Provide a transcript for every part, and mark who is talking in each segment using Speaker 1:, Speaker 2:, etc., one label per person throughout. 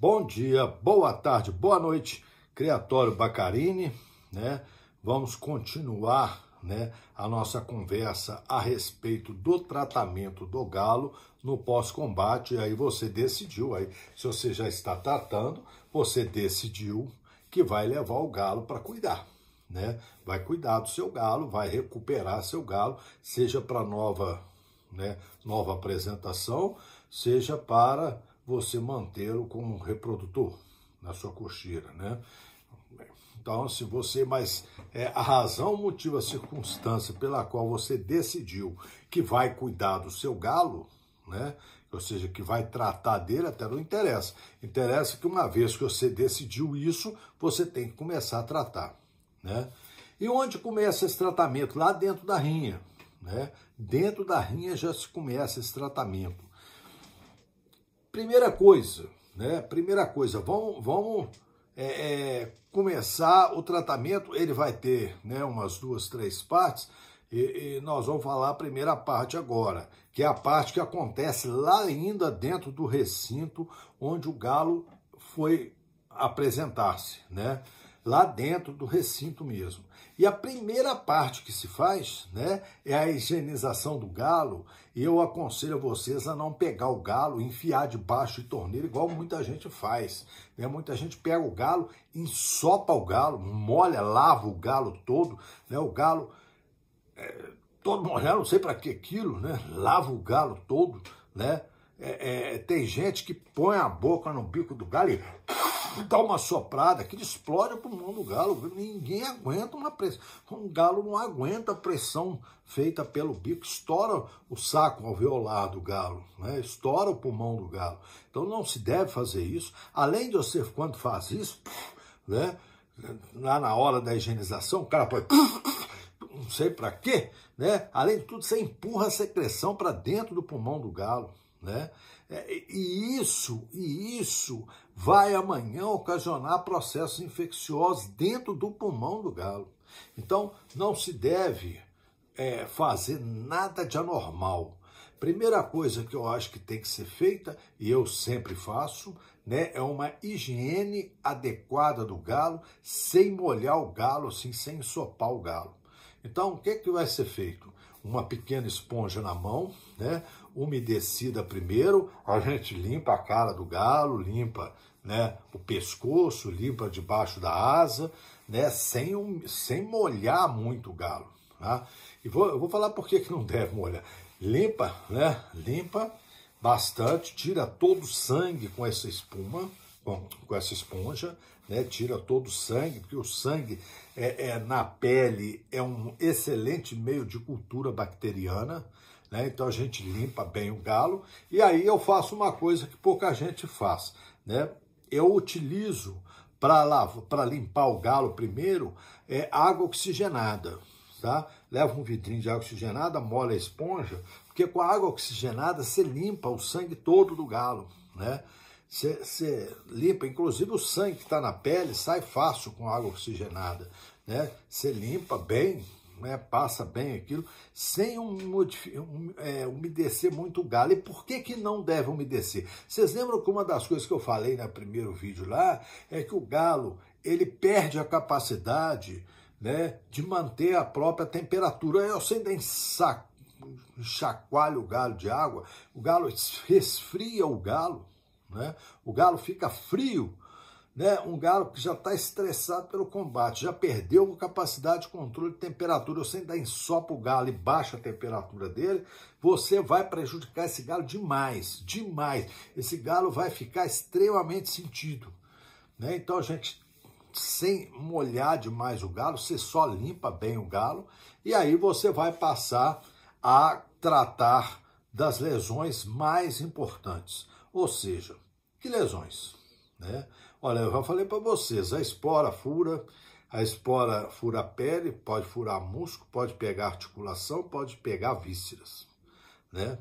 Speaker 1: Bom dia, boa tarde, boa noite, Criatório Bacarini, né? Vamos continuar, né, a nossa conversa a respeito do tratamento do galo no pós-combate. E Aí você decidiu aí, se você já está tratando, você decidiu que vai levar o galo para cuidar, né? Vai cuidar do seu galo, vai recuperar seu galo, seja para nova, né, nova apresentação, seja para você mantê-lo como um reprodutor na sua cocheira, né? Então, se você, mas é, a razão, o motivo, a circunstância pela qual você decidiu que vai cuidar do seu galo, né? Ou seja, que vai tratar dele até não interessa. Interessa que uma vez que você decidiu isso, você tem que começar a tratar, né? E onde começa esse tratamento? Lá dentro da rinha, né? Dentro da rinha já se começa esse tratamento. Primeira coisa, né? Primeira coisa, vamos, vamos é, é, começar o tratamento. Ele vai ter, né? Umas duas, três partes. E, e, nós vamos falar a primeira parte agora, que é a parte que acontece lá ainda dentro do recinto onde o galo foi apresentar-se, né? Lá dentro do recinto mesmo. E a primeira parte que se faz né, é a higienização do galo. E eu aconselho vocês a não pegar o galo, enfiar debaixo de torneira, igual muita gente faz. Né? Muita gente pega o galo, ensopa o galo, molha, lava o galo todo. Né? O galo é, todo molhado, não sei para que aquilo, né? lava o galo todo. Né? É, é, tem gente que põe a boca no bico do galo e dá tá uma soprada que explode o pulmão do galo. Ninguém aguenta uma pressão. Um galo não aguenta a pressão feita pelo bico, estoura o saco alveolar do galo, né? estoura o pulmão do galo. Então não se deve fazer isso. Além de você, quando faz isso, né? lá na hora da higienização, o cara pode não sei para quê, né? Além de tudo, você empurra a secreção para dentro do pulmão do galo. Né? É, e isso, e isso vai amanhã ocasionar processos infecciosos dentro do pulmão do galo. Então, não se deve é, fazer nada de anormal. Primeira coisa que eu acho que tem que ser feita, e eu sempre faço, né, é uma higiene adequada do galo, sem molhar o galo, assim, sem ensopar o galo. Então, o que, é que vai ser feito? Uma pequena esponja na mão, né? umedecida primeiro, a gente limpa a cara do galo, limpa né, o pescoço, limpa debaixo da asa, né, sem, um, sem molhar muito o galo. Tá? E vou, eu vou falar por que, que não deve molhar. Limpa, né, limpa bastante, tira todo o sangue com essa espuma, com, com essa esponja, né, tira todo o sangue, porque o sangue é, é, na pele é um excelente meio de cultura bacteriana, né? Então a gente limpa bem o galo e aí eu faço uma coisa que pouca gente faz. Né? Eu utilizo para limpar o galo primeiro é água oxigenada. Tá? Leva um vidrinho de água oxigenada, molha a esponja, porque com a água oxigenada você limpa o sangue todo do galo. Né? você limpa, inclusive o sangue que está na pele sai fácil com água oxigenada. Né? Você limpa bem né, passa bem aquilo, sem um, um é, umedecer muito o galho. E por que, que não deve umedecer? Vocês lembram que uma das coisas que eu falei no primeiro vídeo lá é que o galo ele perde a capacidade né, de manter a própria temperatura. Eu sei nem saco chacoalha o galo de água, o galo resfria o galo, né? o galo fica frio né? Um galo que já está estressado pelo combate, já perdeu capacidade de controle de temperatura. Você ainda ensopa o galo e baixa a temperatura dele, você vai prejudicar esse galo demais, demais. Esse galo vai ficar extremamente sentido, né? Então a gente sem molhar demais o galo, você só limpa bem o galo e aí você vai passar a tratar das lesões mais importantes. Ou seja, que lesões? Né? Olha, eu já falei para vocês, a espora fura, a espora fura a pele, pode furar músculo, pode pegar articulação, pode pegar vísceras, né?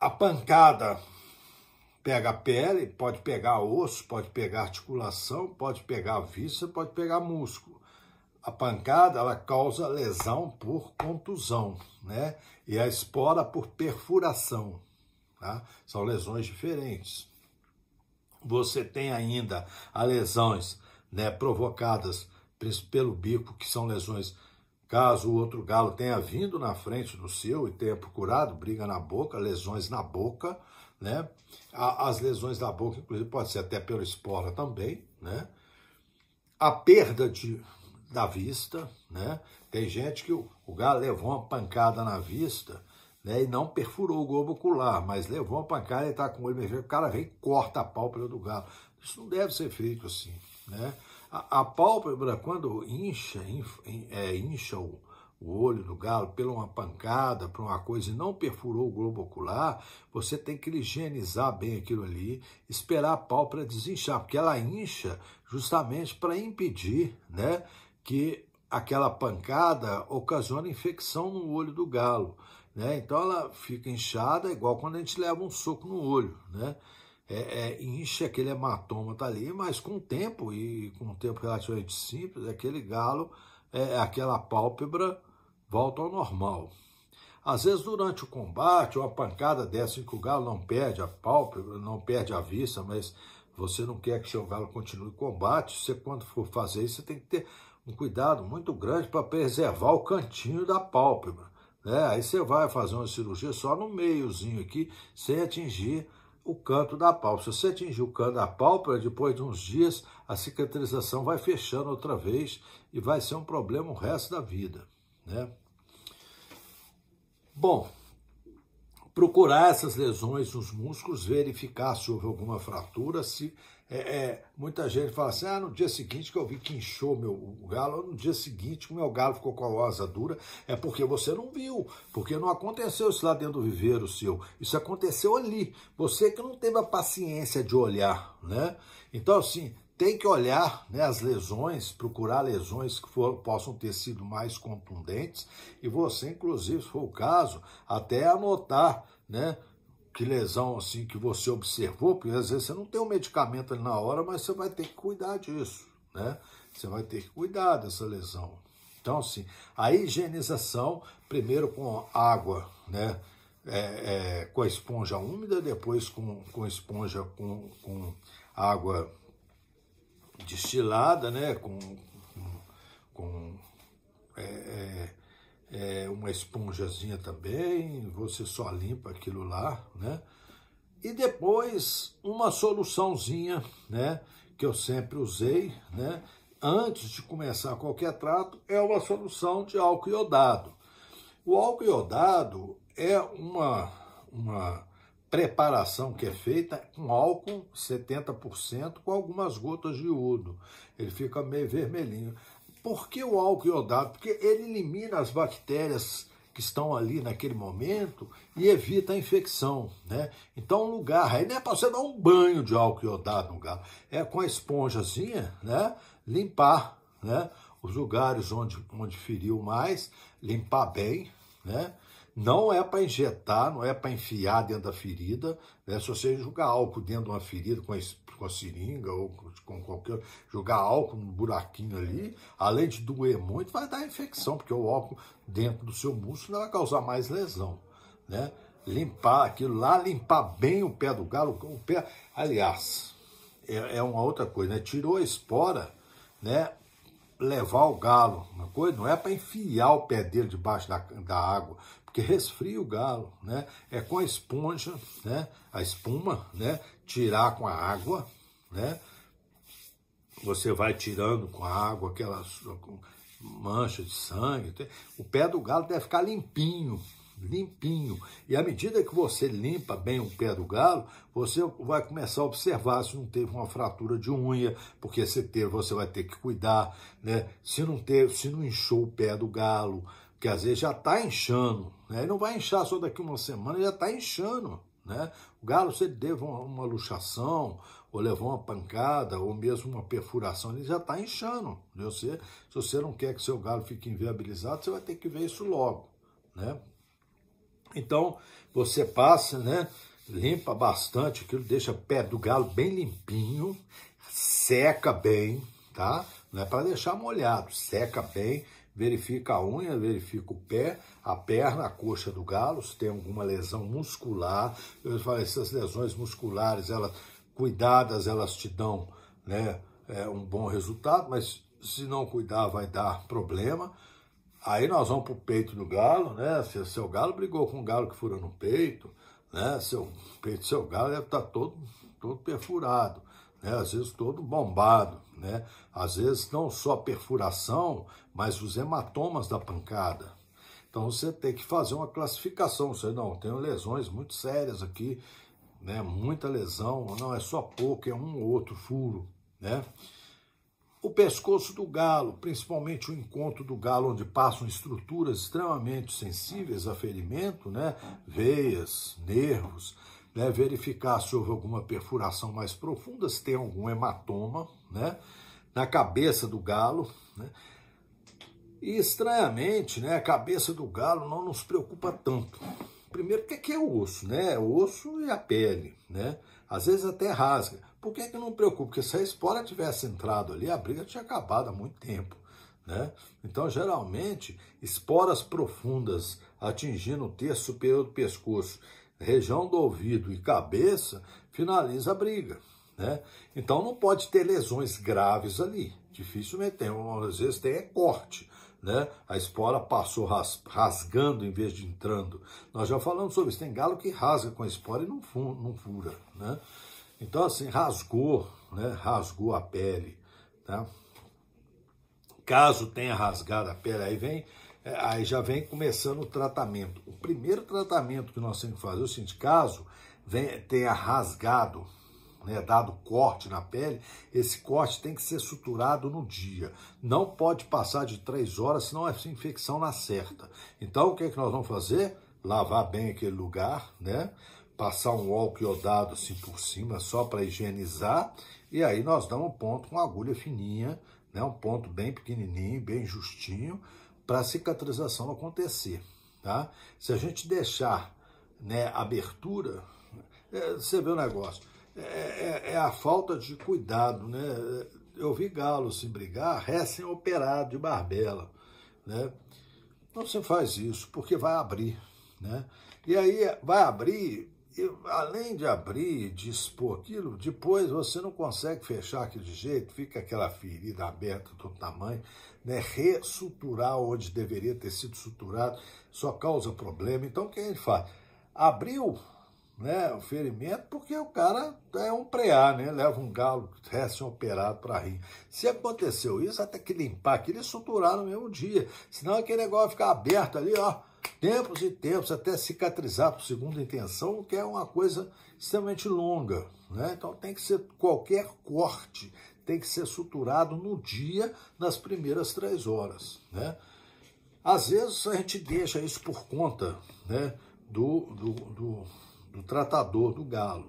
Speaker 1: A pancada pega a pele, pode pegar osso, pode pegar articulação, pode pegar víscera, pode pegar músculo. A pancada ela causa lesão por contusão, né? E a espora por perfuração, tá? São lesões diferentes. Você tem ainda as lesões né, provocadas pelo bico, que são lesões. Caso o outro galo tenha vindo na frente do seu e tenha procurado briga na boca, lesões na boca, né? As lesões da boca, inclusive, pode ser até pelo espora também, né? A perda de, da vista, né? Tem gente que o, o galo levou uma pancada na vista né? E não perfurou o globo ocular, mas levou uma pancada e está com o olho mexendo. O cara vem e corta a pálpebra do galo. Isso não deve ser feito assim, né? A, a pálpebra, quando incha, é, incha o, o olho do galo pela uma pancada, por uma coisa e não perfurou o globo ocular, você tem que higienizar bem aquilo ali, esperar a pálpebra desinchar, porque ela incha justamente para impedir, né? Que aquela pancada ocasiona infecção no olho do galo né? Então ela fica inchada, igual quando a gente leva um soco no olho, né? É, é, aquele hematoma tá ali, mas com o tempo, e com um tempo relativamente simples, aquele galo, é, aquela pálpebra volta ao normal. Às vezes, durante o combate, uma pancada dessa em que o galo não perde a pálpebra, não perde a vista, mas você não quer que seu galo continue o combate, você quando for fazer isso, você tem que ter um cuidado muito grande para preservar o cantinho da pálpebra. Né? Aí você vai fazer uma cirurgia só no meiozinho aqui, sem atingir o canto da pálpebra. Se você atingir o canto da pálpebra, depois de uns dias, a cicatrização vai fechando outra vez e vai ser um problema o resto da vida. Né? Bom, procurar essas lesões nos músculos, verificar se houve alguma fratura, se é, é, muita gente fala assim, ah, no dia seguinte que eu vi que inchou meu o galo, no dia seguinte que o meu galo ficou com a rosa dura, é porque você não viu, porque não aconteceu isso lá dentro do viveiro seu, isso aconteceu ali, você que não teve a paciência de olhar, né? Então, assim, tem que olhar né, as lesões, procurar lesões que for, possam ter sido mais contundentes, e você, inclusive, se for o caso, até anotar, né? que lesão assim que você observou, porque às vezes você não tem um medicamento ali na hora, mas você vai ter que cuidar disso, né? Você vai ter que cuidar dessa lesão. Então, assim, a higienização, primeiro com água, né? É, é, com a esponja úmida, depois com, com esponja com, com água destilada, né? Com, com, com é, é é, uma esponjazinha também, você só limpa aquilo lá, né? E depois uma soluçãozinha, né? Que eu sempre usei, né? Antes de começar qualquer trato, é uma solução de álcool iodado. O álcool iodado é uma, uma preparação que é feita com álcool 70% com algumas gotas de iodo. Ele fica meio vermelhinho. Por que o álcool iodado? Porque ele elimina as bactérias que estão ali naquele momento e evita a infecção, né? Então, um lugar, aí não é para você dar um banho de álcool iodado no lugar, é com a esponjazinha, né? Limpar, né? Os lugares onde, onde feriu mais, limpar bem, né? Não é para injetar, não é para enfiar dentro da ferida, né? Se você jogar álcool dentro de uma ferida com a, com a seringa ou com qualquer. jogar álcool no buraquinho ali, além de doer muito, vai dar infecção, porque o álcool dentro do seu músculo vai causar mais lesão, né? Limpar aquilo lá, limpar bem o pé do galo, o pé. Aliás, é, é uma outra coisa, né? Tirou a espora, né? Levar o galo, uma coisa, não é para enfiar o pé dele debaixo da, da água, porque resfria o galo, né? É com a esponja, né? A espuma, né? Tirar com a água, né? você vai tirando com a água aquela mancha de sangue. O pé do galo deve ficar limpinho, limpinho. E à medida que você limpa bem o pé do galo, você vai começar a observar se não teve uma fratura de unha, porque se teve, você vai ter que cuidar, né? Se não teve, se não inchou o pé do galo, que às vezes já está inchando, né? não vai inchar só daqui uma semana, já está inchando, né? O galo, se ele teve uma, uma luxação, ou levou uma pancada, ou mesmo uma perfuração, ele já está inchando. Né? Você, se você não quer que seu galo fique inviabilizado, você vai ter que ver isso logo. Né? Então, você passa, né? limpa bastante aquilo, deixa o pé do galo bem limpinho, seca bem, tá? Não é para deixar molhado, seca bem, verifica a unha, verifica o pé, a perna, a coxa do galo, se tem alguma lesão muscular. Eu falei, essas lesões musculares, elas cuidadas elas te dão né, é, um bom resultado, mas se não cuidar vai dar problema. Aí nós vamos para o peito do galo, né? Se seu galo brigou com um galo que fura no peito, né? Seu peito do seu galo deve estar tá todo, todo perfurado, né? Às vezes todo bombado, né? Às vezes não só perfuração, mas os hematomas da pancada. Então você tem que fazer uma classificação. Você não, tenho lesões muito sérias aqui, né? Muita lesão, não é só pouco, é um ou outro furo, né? O pescoço do galo, principalmente o encontro do galo, onde passam estruturas extremamente sensíveis a ferimento, né? Veias, nervos, né? Verificar se houve alguma perfuração mais profunda, se tem algum hematoma, né? Na cabeça do galo, né? E estranhamente, né, a cabeça do galo não nos preocupa tanto, Primeiro, o que é, que é o osso, né? É o osso e a pele, né? Às vezes até rasga. Por que, que não preocupa? Porque se a espora tivesse entrado ali, a briga tinha acabado há muito tempo. Né? Então, geralmente, esporas profundas atingindo o terço superior do pescoço, região do ouvido e cabeça, finaliza a briga. Né? Então, não pode ter lesões graves ali. Dificilmente tem, às vezes tem é corte né? A espora passou rasgando em vez de entrando. Nós já falamos sobre isso. Tem galo que rasga com a espora e não, não fura, né? Então, assim, rasgou, né? Rasgou a pele, tá? Caso tenha rasgado a pele, aí vem, é, aí já vem começando o tratamento. O primeiro tratamento que nós temos que fazer é o seguinte: caso venha, tenha rasgado né, dado corte na pele, esse corte tem que ser suturado no dia. Não pode passar de três horas, senão essa infecção na certa. Então, o que, é que nós vamos fazer? Lavar bem aquele lugar, né? Passar um álcool iodado assim por cima, só para higienizar. E aí nós damos um ponto com agulha fininha, né? Um ponto bem pequenininho, bem justinho, para a cicatrização acontecer, tá? Se a gente deixar né, abertura, é, você vê o negócio. É, é, é, a falta de cuidado, né? Eu vi galo se assim, brigar recém-operado de barbela, né? Não se faz isso, porque vai abrir, né? E aí vai abrir, e além de abrir, de expor aquilo, depois você não consegue fechar aquele jeito, fica aquela ferida aberta do tamanho, né? Ressuturar onde deveria ter sido suturado, só causa problema. Então, o que a gente faz? Abriu, né, o ferimento, porque o cara é um preá, né? Leva um galo recém-operado para rir. Se aconteceu isso, até que limpar aquilo e suturar no mesmo dia. Senão aquele negócio ficar aberto ali, ó, tempos e tempos, até cicatrizar por segunda intenção, que é uma coisa extremamente longa, né? Então tem que ser qualquer corte, tem que ser suturado no dia, nas primeiras três horas, né? Às vezes a gente deixa isso por conta, né? do, do, do do tratador do galo.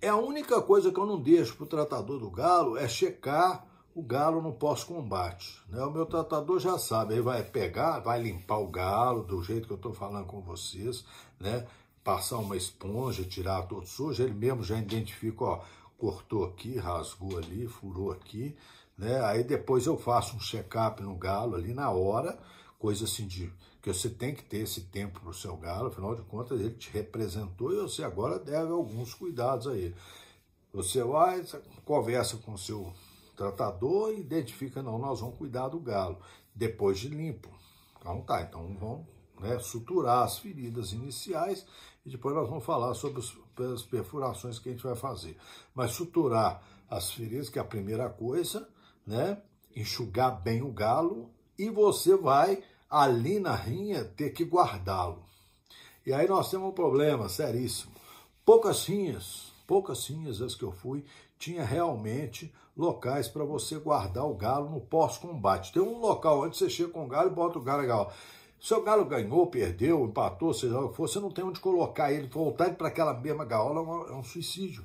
Speaker 1: É a única coisa que eu não deixo para o tratador do galo é checar o galo no pós-combate. Né? O meu tratador já sabe, ele vai pegar, vai limpar o galo do jeito que eu estou falando com vocês, né? passar uma esponja, tirar todo sujo, ele mesmo já identifica, ó, cortou aqui, rasgou ali, furou aqui, né? Aí depois eu faço um check-up no galo ali na hora, coisa assim de que você tem que ter esse tempo para o seu galo, afinal de contas ele te representou e você agora deve alguns cuidados a ele. Você vai, conversa com o seu tratador e identifica, não, nós vamos cuidar do galo, depois de limpo. Então tá, então vamos né, suturar as feridas iniciais e depois nós vamos falar sobre as perfurações que a gente vai fazer. Mas suturar as feridas, que é a primeira coisa, né? Enxugar bem o galo e você vai ali na rinha ter que guardá-lo. E aí nós temos um problema seríssimo. Poucas rinhas, poucas rinhas as que eu fui, tinha realmente locais para você guardar o galo no pós-combate. Tem um local onde você chega com o galo e bota o galo legal. Seu galo ganhou, perdeu, empatou, seja o que for, você não tem onde colocar ele, voltar ele para aquela mesma gaiola é um, é um suicídio.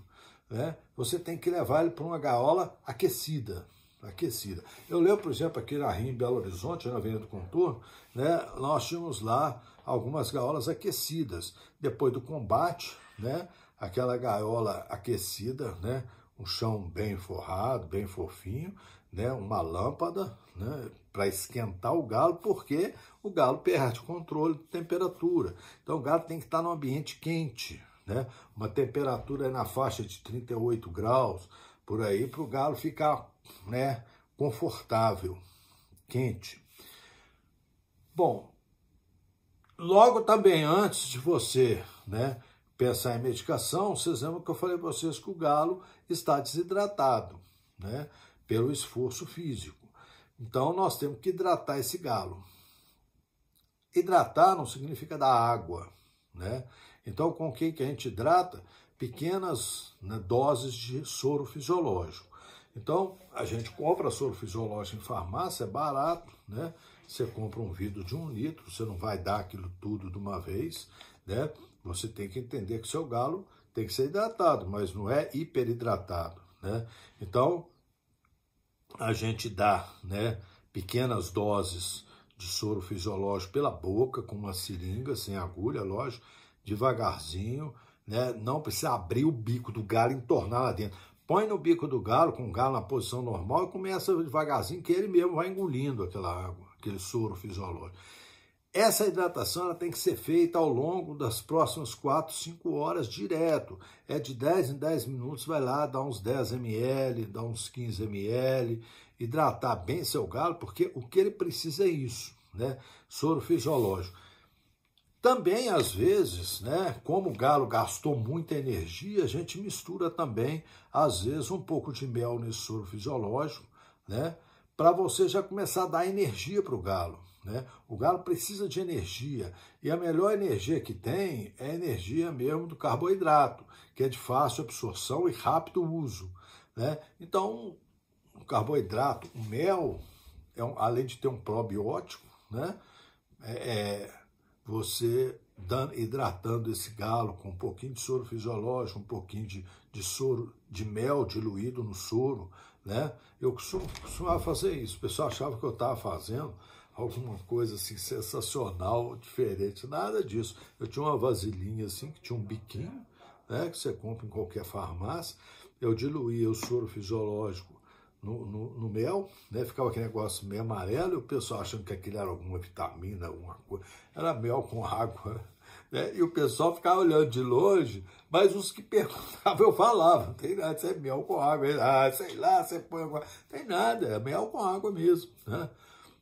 Speaker 1: Né? Você tem que levar ele para uma gaiola aquecida aquecida. Eu lembro, por exemplo, aqui na Rim, Belo Horizonte, na Avenida do Contorno, né, nós tínhamos lá algumas gaiolas aquecidas. Depois do combate, né, aquela gaiola aquecida, né, um chão bem forrado, bem fofinho, né, uma lâmpada né, para esquentar o galo, porque o galo perde o controle de temperatura. Então o galo tem que estar num ambiente quente, né, uma temperatura na faixa de 38 graus, por aí para o galo ficar né, confortável, quente. Bom, logo também antes de você né, pensar em medicação, vocês lembram que eu falei para vocês que o galo está desidratado né, pelo esforço físico. Então nós temos que hidratar esse galo. Hidratar não significa dar água, né? Então com o que, que a gente hidrata? pequenas né, doses de soro fisiológico. Então, a gente compra soro fisiológico em farmácia, é barato, né? Você compra um vidro de um litro, você não vai dar aquilo tudo de uma vez, né? Você tem que entender que seu galo tem que ser hidratado, mas não é hiperidratado, né? Então, a gente dá, né, pequenas doses de soro fisiológico pela boca, com uma seringa, sem agulha, lógico, devagarzinho, né? Não precisa abrir o bico do galo e entornar lá dentro. Põe no bico do galo, com o galo na posição normal, e começa devagarzinho, que ele mesmo vai engolindo aquela água, aquele soro fisiológico. Essa hidratação ela tem que ser feita ao longo das próximas 4, 5 horas direto. É de 10 em 10 minutos, vai lá, dá uns 10 ml, dá uns 15 ml, hidratar bem seu galo, porque o que ele precisa é isso, né? Soro fisiológico. Também, às vezes, né, como o galo gastou muita energia, a gente mistura também, às vezes, um pouco de mel nesse soro fisiológico, né, para você já começar a dar energia para o galo. Né? O galo precisa de energia e a melhor energia que tem é a energia mesmo do carboidrato, que é de fácil absorção e rápido uso. Né? Então, o carboidrato, o mel, é um, além de ter um probiótico, né? é, é você hidratando esse galo com um pouquinho de soro fisiológico, um pouquinho de, de soro de mel diluído no soro, né? Eu costumava fazer isso, o pessoal achava que eu estava fazendo alguma coisa assim sensacional, diferente, nada disso. Eu tinha uma vasilhinha assim, que tinha um biquinho, né, que você compra em qualquer farmácia, eu diluía o soro fisiológico no, no, no, mel, né? Ficava aquele negócio meio amarelo, o pessoal achando que aquilo era alguma vitamina, alguma coisa. Era mel com água. Né? E o pessoal ficava olhando de longe, mas os que perguntavam eu falava, não tem nada, isso é mel com água, ah, sei lá, você põe alguma. Tem nada, é mel com água mesmo. Né?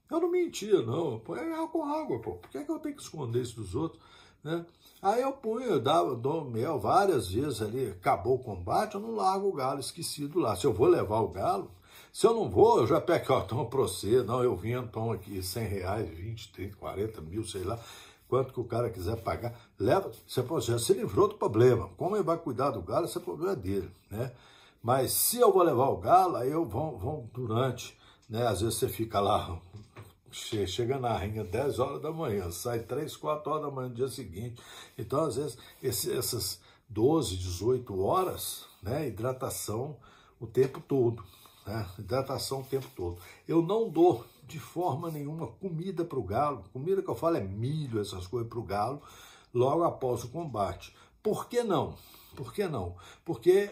Speaker 1: Eu não mentia, não, põe é mel com água, pô. Por que, é que eu tenho que esconder isso dos outros? Né? Aí eu punho, eu dava, dou mel várias vezes ali, acabou o combate, eu não largo o galo esquecido lá. Se eu vou levar o galo, se eu não vou, eu já pego, ó, toma pra você, não, eu vim, toma é aqui 100 reais, 20, 30, 40 mil, sei lá, quanto que o cara quiser pagar, leva, você já se livrou do problema, como ele vai cuidar do galo, esse é problema dele, né? Mas se eu vou levar o galo, aí eu vou, vou durante, né, às vezes você fica lá chega na rinha 10 horas da manhã, sai 3, 4 horas da manhã no dia seguinte. Então, às vezes, esse, essas 12, 18 horas, né, hidratação o tempo todo né? hidratação o tempo todo. Eu não dou de forma nenhuma comida para o galo, comida que eu falo é milho, essas coisas para o galo, logo após o combate. Por que não? Por que não? Porque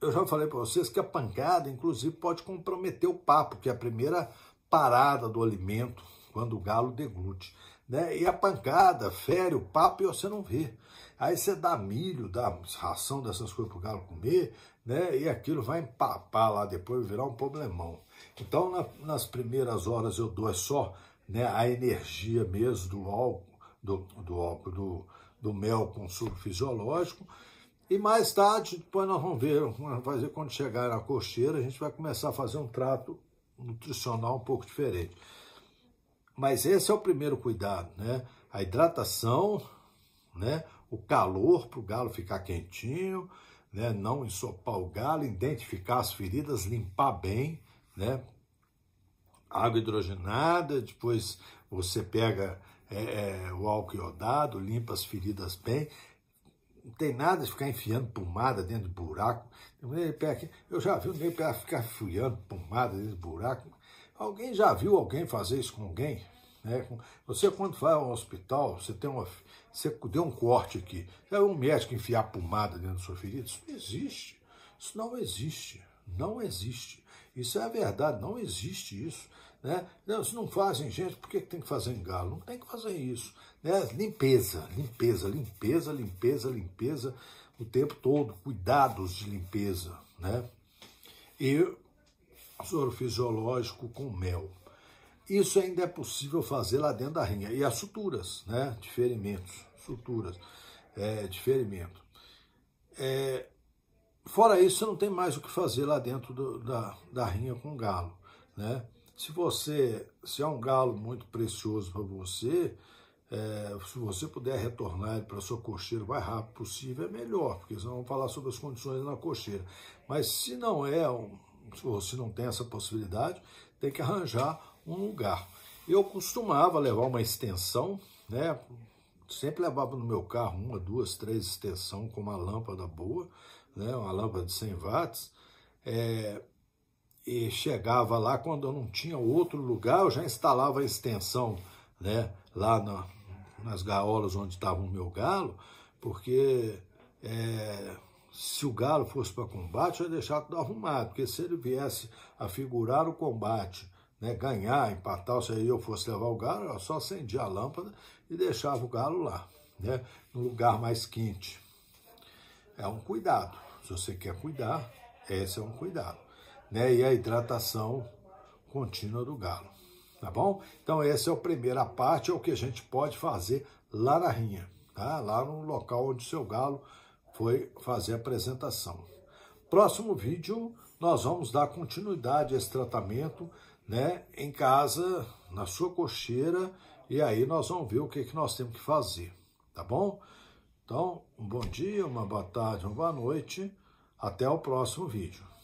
Speaker 1: eu já falei para vocês que a pancada, inclusive, pode comprometer o papo, que é a primeira parada do alimento quando o galo deglute. Né? E a pancada fere o papo e você não vê. Aí você dá milho, dá ração dessas coisas para o galo comer, né? E aquilo vai empapar lá depois, virar um problemão. Então, na, nas primeiras horas eu dou é só né, a energia mesmo do álcool, do, do, álcool, do, do mel com suco fisiológico. E mais tarde, depois nós vamos ver, vamos fazer quando chegar na cocheira, a gente vai começar a fazer um trato nutricional um pouco diferente. Mas esse é o primeiro cuidado, né? A hidratação, né? o calor para o galo ficar quentinho, né? não ensopar o galo, identificar as feridas, limpar bem, né? água hidrogenada, depois você pega é, é o álcool iodado, limpa as feridas bem. Não tem nada de ficar enfiando pomada dentro de buraco. Eu já vi o nego ficar enfiando pomada dentro de buraco. Alguém já viu alguém fazer isso com alguém? Né? Você, quando vai ao hospital, você tem uma. Você deu um corte aqui. É um médico enfiar pomada dentro da sua ferida? Isso não existe. Isso não existe. Não existe. Isso é a verdade, não existe isso. Né? Não, se não fazem, gente, por que tem que fazer em galo? Não tem que fazer isso. Né? Limpeza, limpeza, limpeza, limpeza, limpeza o tempo todo. Cuidados de limpeza. Né? E soro fisiológico com mel. Isso ainda é possível fazer lá dentro da rinha. E as suturas, né? De ferimentos, suturas é, de ferimento. É, fora isso, você não tem mais o que fazer lá dentro do, da, da rinha com galo, né? Se você, se é um galo muito precioso para você, é, se você puder retornar ele para sua cocheira o mais rápido possível, é melhor, porque senão vamos falar sobre as condições na cocheira. Mas se não é, um, se você não tem essa possibilidade, tem que arranjar um lugar. Eu costumava levar uma extensão, né? Sempre levava no meu carro uma, duas, três extensão com uma lâmpada boa, né? Uma lâmpada de 100 watts. É, e chegava lá quando eu não tinha outro lugar, eu já instalava a extensão, né? Lá na, nas gaiolas onde estava o meu galo, porque é, se o galo fosse para combate, eu ia deixar tudo arrumado, porque se ele viesse a figurar o combate né, ganhar, empatar, se eu fosse levar o galo, eu só acendia a lâmpada e deixava o galo lá, né, no lugar mais quente. É um cuidado. Se você quer cuidar, esse é um cuidado. Né, e a hidratação contínua do galo. Tá bom? Então, essa é a primeira parte, é o que a gente pode fazer lá na rinha, tá? lá no local onde o seu galo foi fazer a apresentação. Próximo vídeo, nós vamos dar continuidade a esse tratamento né, em casa, na sua cocheira, e aí nós vamos ver o que, que nós temos que fazer, tá bom? Então, um bom dia, uma boa tarde, uma boa noite, até o próximo vídeo.